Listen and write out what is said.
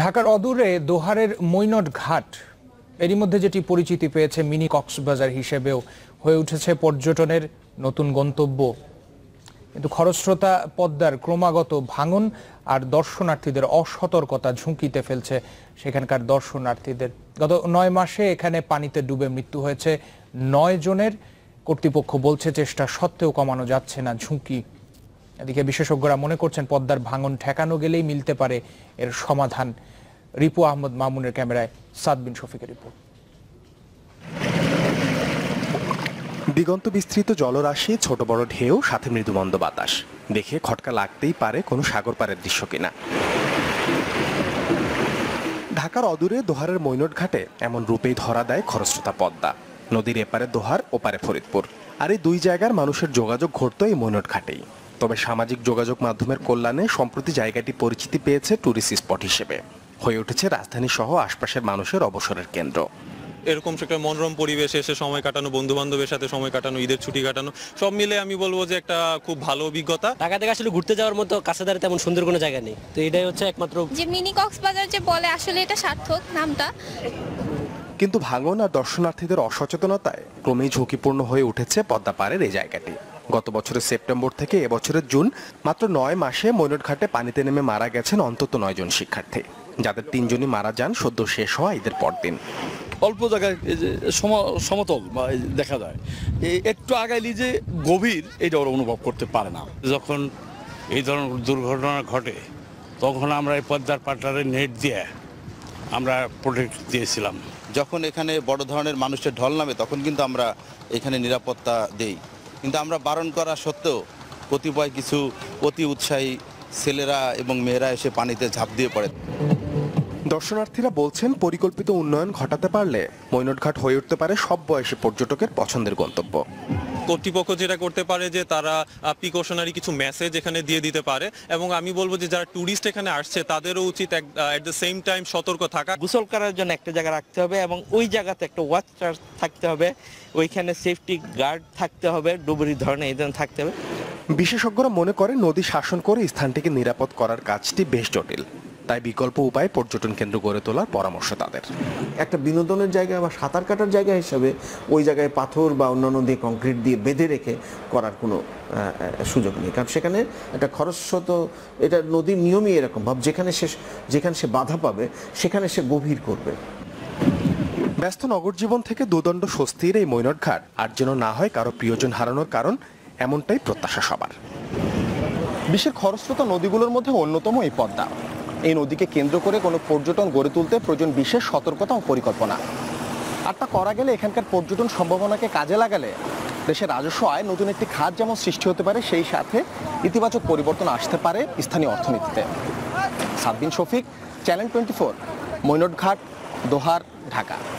ঢাকার অদূরে দোহারের মৈনট ঘাট এরই মধ্যে যেটি পরিচিতি পেয়েছে মিনি কক্সবাজার হিসেবেও হয়ে উঠেছে পর্যটনের নতুন গন্তব্য কিন্তু খরস্রোতা পদ্মার ক্রমাগত ভাঙন আর দর্শনার্থীদের অসতর্কতা ঝুঁকিতে ফেলছে সেখানকার দর্শনার্থীদের গত নয় মাসে এখানে পানিতে ডুবে মৃত্যু হয়েছে নয় জনের কর্তৃপক্ষ বলছে চেষ্টা সত্ত্বেও কমানো যাচ্ছে না ঝুঁকি এদিকে বিশেষজ্ঞরা মনে করছেন পদ্মার ভাঙন ঠেকানো গেলেই মিলতে পারে এর সমাধান রিপু আহমদ মামুনের ক্যামেরায় সাদবিন শফিকের রিপোর্ট দিগন্ত বিস্তৃত জলরাশি ছোট বড় ঢেউ সাথে মৃদুমন্দ বাতাস দেখে খটকা লাগতেই পারে কোনো সাগর পাড়ের দৃশ্য কিনা ঢাকার অদূরে দোহারের মৈনট ঘাটে এমন রূপেই ধরা দেয় খরস্রোতা পদ্মা নদীর এপারে দোহার ওপারে ফরিদপুর আর এই দুই জায়গার মানুষের যোগাযোগ ঘটত এই মৈনট ঘাটেই তবে সামাজিক যোগাযোগ মাধ্যমের কল্যাণে সম্প্রতি জায়গাটি পরিচিতি পেয়েছে ট্যুরিস্ট স্পট হিসেবে হয়ে উঠেছে রাজধানী সহ আশপাশের মানুষের অবসরের কেন্দ্র এরকম একটা মনোরম পরিবেশে এসে সময় কাটানো বন্ধু বান্ধবের সাথে সময় কাটানো ঈদের ছুটি কাটানো সব মিলে আমি বলবো যে একটা খুব ভালো অভিজ্ঞতা ঢাকা থেকে আসলে ঘুরতে যাওয়ার মতো কাছে তেমন সুন্দর কোনো জায়গা নেই তো এটাই হচ্ছে একমাত্র যে মিনি কক্সবাজার যে বলে আসলে এটা সার্থক নামটা কিন্তু ভাঙন আর দর্শনার্থীদের অসচেতনতায় ক্রমেই ঝুঁকিপূর্ণ হয়ে উঠেছে পদ্মা পাড়ের এই জায়গাটি গত বছরের সেপ্টেম্বর থেকে এবছরের জুন মাত্র নয় মাসে মৈনটঘাটে পানিতে নেমে মারা গেছেন অন্তত নয়জন শিক্ষার্থী যাদের তিনজনই মারা যান সদ্য শেষ হওয়া ঈদের দিন অল্প জায়গায় সমতল বা দেখা যায় একটু আগাইলি যে গভীর এটা ওরা অনুভব করতে পারে না যখন এই ধরনের দুর্ঘটনা ঘটে তখন আমরা এই পদ্মার পাটারে নেট দিয়ে আমরা প্রোটেক্ট দিয়েছিলাম যখন এখানে বড় ধরনের মানুষের ঢল নামে তখন কিন্তু আমরা এখানে নিরাপত্তা দেই কিন্তু আমরা বারণ করা সত্ত্বেও কতিপয় কিছু অতি উৎসাহী ছেলেরা এবং মেয়েরা এসে পানিতে ঝাঁপ দিয়ে পড়ে দর্শনার্থীরা বলছেন পরিকল্পিত উন্নয়ন ঘটাতে পারলে মৈনটঘাট হয়ে উঠতে পারে সব বয়সে পর্যটকের পছন্দের গন্তব্য কর্তৃপক্ষ যেটা করতে পারে যে তারা প্রিকশনারি কিছু মেসেজ এখানে দিয়ে দিতে পারে এবং আমি বলবো যে যারা ট্যুরিস্ট এখানে আসছে তাদেরও উচিত অ্যাট দ্য সেম টাইম সতর্ক থাকা গোসল করার জন্য একটা জায়গা রাখতে হবে এবং ওই জায়গাতে একটা ওয়াচ চার্জ থাকতে হবে ওইখানে সেফটি গার্ড থাকতে হবে ডুবুরি ধরনের এই থাকতে হবে বিশেষজ্ঞরা মনে করে নদী শাসন করে স্থানটিকে নিরাপদ করার কাজটি বেশ জটিল তাই বিকল্প উপায়ে পর্যটন কেন্দ্র গড়ে তোলার পরামর্শ তাদের একটা বিনোদনের জায়গা বা সাঁতার কাটার জায়গা হিসাবে ওই জায়গায় পাথর বা অন্যান্য দিয়ে কংক্রিট দিয়ে বেঁধে রেখে করার কোনো সুযোগ নেই কারণ সেখানে একটা খরস্রত এটা নদীর নিয়মই এরকম ভাব যেখানে সে যেখানে সে বাধা পাবে সেখানে সে গভীর করবে ব্যস্ত নগর জীবন থেকে দুদণ্ড স্বস্তির এই মৈনট ঘাট আর যেন না হয় কারো প্রিয়জন হারানোর কারণ এমনটাই প্রত্যাশা সবার বিশ্বের খরস্রোতা নদীগুলোর মধ্যে অন্যতম এই পদ্মা এই নদীকে কেন্দ্র করে কোনো পর্যটন গড়ে তুলতে প্রয়োজন বিশেষ সতর্কতা ও পরিকল্পনা আর তা করা গেলে এখানকার পর্যটন সম্ভাবনাকে কাজে লাগালে দেশের রাজস্ব আয় নতুন একটি খাত যেমন সৃষ্টি হতে পারে সেই সাথে ইতিবাচক পরিবর্তন আসতে পারে স্থানীয় অর্থনীতিতে Sabbin Shafiq channel twenty four Mainotghat Dohar Dhaka